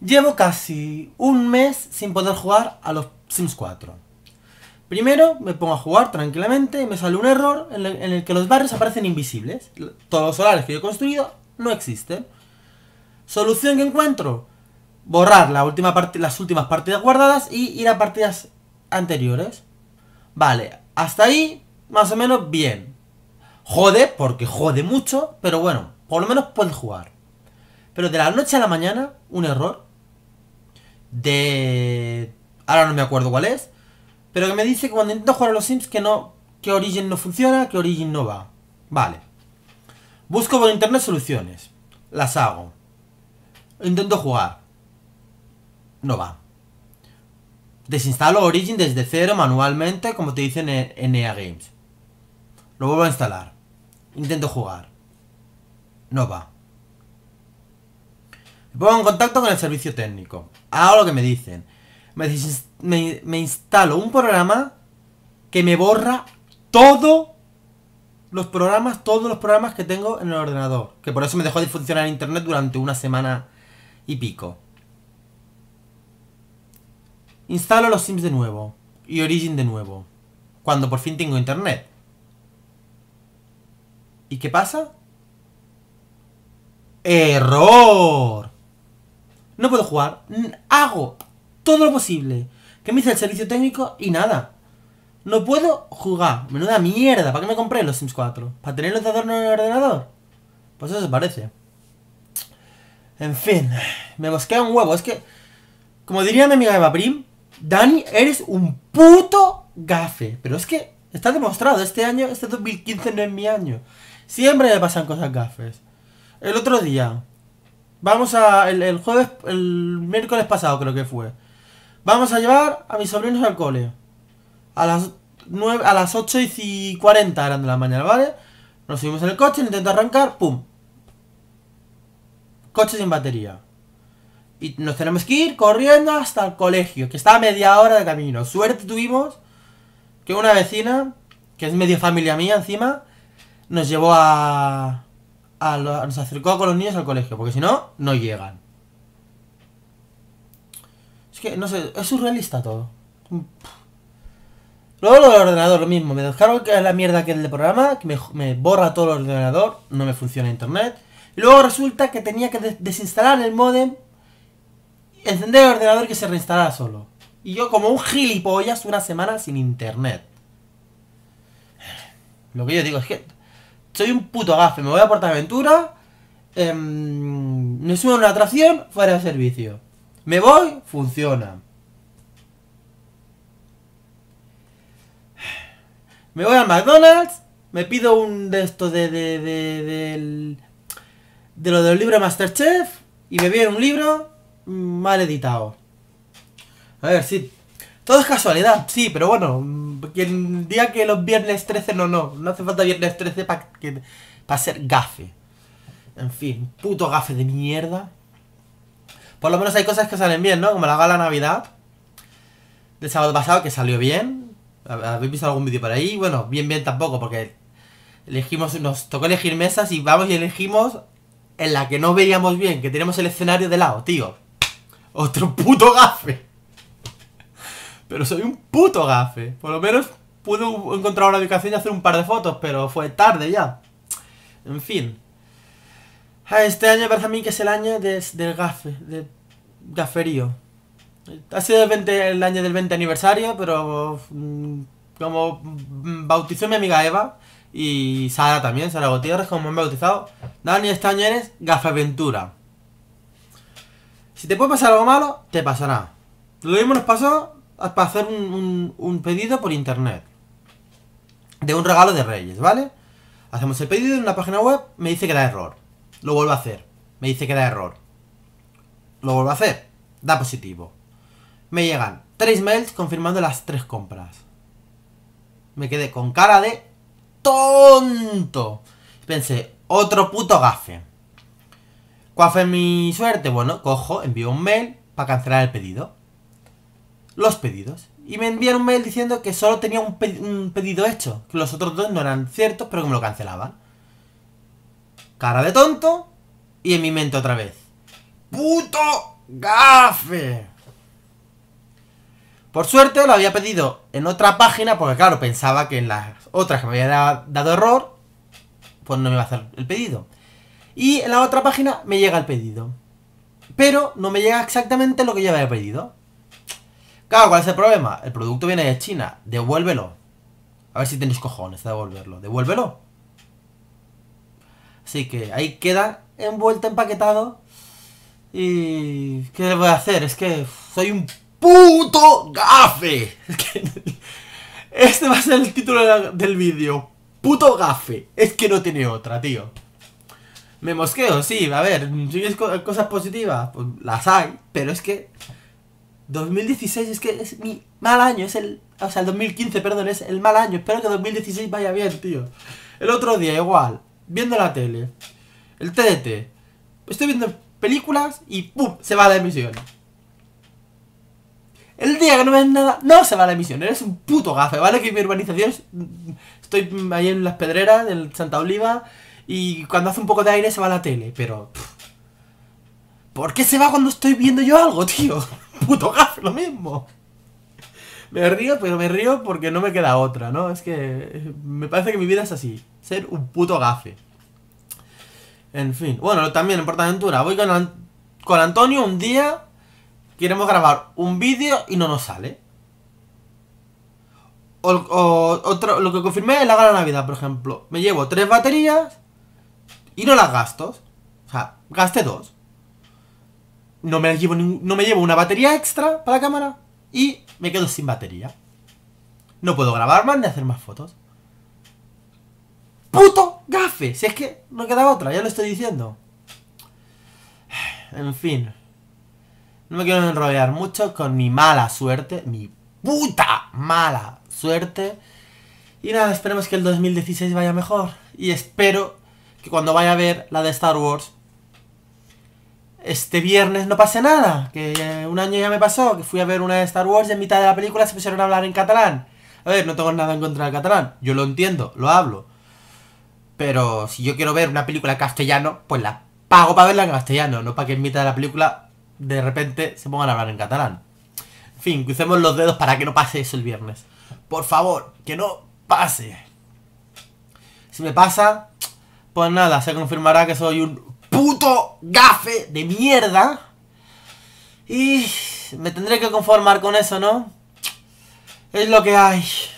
Llevo casi un mes sin poder jugar a los Sims 4. Primero me pongo a jugar tranquilamente y me sale un error en el, que los barrios aparecen invisibles. Todos los solares que yo he construido no existen. Solución que encuentro. Borrar la última las últimas partidas guardadas y ir a partidas anteriores. Vale, hasta ahí más o menos bien. Jode, porque jode mucho, pero bueno, por lo menos puedes jugar. Pero de la noche a la mañana, un error de... Ahora no me acuerdo cuál es. Pero que me dice que cuando intento jugar a los Sims que no... Que Origin no funciona, que Origin no va. Vale. Busco por internet soluciones. Las hago. Intento jugar. No va. Desinstalo Origin desde cero manualmente, como te dicen en EA e Games. Lo vuelvo a instalar. Intento jugar. No va pongo en contacto con el servicio técnico. Hago lo que me dicen. Me, instalo un programa que me borra todo los programas, todos los programas que tengo en el ordenador. Que por eso me dejó de funcionar internet durante una semana y pico. Instalo los Sims de nuevo. Y Origin de nuevo. Cuando por fin tengo internet. ¿Y qué pasa? ¡Error! no puedo jugar, hago todo lo posible. Que me dice el servicio técnico y nada. No puedo jugar. Menuda mierda. ¿Para qué me compré los Sims 4? ¿Para tenerlos de adorno en el ordenador? Pues eso se parece. En fin, me bosquea un huevo. Es que, como diría mi amiga Eva Prim, Dani, eres un puto gafe. Pero es que está demostrado. Este año, este 2015 no es mi año. Siempre me pasan cosas gafes. El otro día, Vamos a. El, jueves. El miércoles pasado, creo que fue. Vamos a llevar a mis sobrinos al cole. A las Nueve... a las 8 y 40 eran de la mañana, ¿vale? Nos subimos en el coche, intento arrancar, ¡pum! Coche sin batería. Y nos tenemos que ir corriendo hasta el colegio, que está a media hora de camino. Suerte tuvimos que una vecina, que es medio familia mía encima, nos llevó a, nos acercó con los niños al colegio, porque si no, no llegan. Es que, no sé, es surrealista todo. Luego lo del ordenador, lo mismo. Me descargo que es la mierda que es el programa, que me, borra todo el ordenador, no me funciona internet. Y luego resulta que tenía que desinstalar el modem, encender el ordenador que se reinstalara solo. Y yo como un gilipollas una semana sin internet. Lo que yo digo es que soy un puto gafe, me voy a Portaventura, eh, em, me subo a una atracción, fuera de servicio. Me voy, funciona. Me voy al McDonald's, me pido un de esto de, de, de, lo del libro Masterchef y me viene un libro mal editado. A ver, si... Todo es casualidad, sí, pero bueno, mm, el día que los viernes 13 no, no, no hace falta viernes 13 para pa ser gafe. En fin, puto gafe de mierda. Por lo menos hay cosas que salen bien, ¿no? Como la gala Navidad del sábado pasado que salió bien. ¿Habéis visto algún vídeo por ahí? Bueno, bien, bien tampoco, porque elegimos, nos tocó elegir mesas y vamos y elegimos en la que no veíamos bien, que tenemos el escenario de lado, tío. Otro puto gafe. Pero soy un puto gafe. Por lo menos pude encontrar una ubicación y hacer un par de fotos, pero fue tarde ya. En fin. Ah, este año parece a mí que es el año del gafe, De... gaferío. Ha sido el, 20, el, año del 20 aniversario, pero mm, como bautizó mi amiga Eva y Sara también, Sara Gutiérrez, como me han bautizado, Dani, este año eres gafeventura. Si te puede pasar algo malo, te pasará. Lo mismo nos pasó para hacer un, pedido por internet. De un regalo de Reyes, ¿vale? Hacemos el pedido en una página web, me dice que da error. Lo vuelvo a hacer. Me dice que da error. Lo vuelvo a hacer. Da positivo. Me llegan tres mails confirmando las tres compras. Me quedé con cara de tonto. Pensé, otro puto gafe. ¿Cuál fue mi suerte? Bueno, cojo, envío un mail para cancelar el pedido los pedidos. Y me enviaron un mail diciendo que solo tenía un, pedido hecho, que los otros dos no eran ciertos, pero que me lo cancelaban. Cara de tonto y en mi mente otra vez. ¡Puto gafe! Por suerte lo había pedido en otra página, porque claro, pensaba que en las otras que me había dado error, pues no me iba a hacer el pedido. Y en la otra página me llega el pedido. Pero no me llega exactamente lo que yo había pedido. Claro, ¿cuál es el problema? El producto viene de China. Devuélvelo. A ver si tenéis cojones de devolverlo. Devuélvelo. Así que ahí queda envuelto, empaquetado. Y... ¿Qué voy a hacer? Es que soy un puto gafe. Este va a ser el título del vídeo. Puto gafe. Es que no tiene otra, tío. Me mosqueo, sí. A ver, si cosas positivas, pues las hay. Pero es que... 2016 es que es mi mal año, es el... O sea, el 2015, perdón, es el mal año. Espero que 2016 vaya bien, tío. El otro día, igual, viendo la tele, el TDT, estoy viendo películas y ¡pum! Se va la emisión. El día que no ves nada, no se va la emisión. Eres un puto gafe, ¿vale? Que mi urbanización Estoy ahí en las pedreras, del Santa Oliva, y cuando hace un poco de aire se va la tele, pero... ¿Por qué se va cuando estoy viendo yo algo, tío? puto gafe, lo mismo. Me río, pero me río porque no me queda otra, ¿no? Es que eh, me parece que mi vida es así, ser un puto gafe. En fin, bueno, también en PortAventura, voy con, con Antonio un día, queremos grabar un vídeo y no nos sale. O, otro, lo que confirmé es la gala Navidad, por ejemplo. Me llevo tres baterías y no las gastos. O sea, gasté dos no me, llevo no me llevo una batería extra para la cámara y me quedo sin batería. No puedo grabar más ni hacer más fotos. ¡Puto gafe! Si es que no queda otra, ya lo estoy diciendo. En fin. No me quiero enrollar mucho con mi mala suerte, mi puta mala suerte. Y nada, esperemos que el 2016 vaya mejor. Y espero que cuando vaya a ver la de Star Wars este viernes no pase nada. Que un año ya me pasó, que fui a ver una de Star Wars y en mitad de la película se pusieron a hablar en catalán. A ver, no tengo nada en contra del catalán. Yo lo entiendo, lo hablo. Pero si yo quiero ver una película en castellano, pues la pago para verla en castellano, no para que en mitad de la película de repente se pongan a hablar en catalán. En fin, crucemos los dedos para que no pase eso el viernes. Por favor, que no pase. Si me pasa, pues nada, se confirmará que soy un puto gafe de mierda. Y me tendré que conformar con eso, ¿no? Es lo que hay.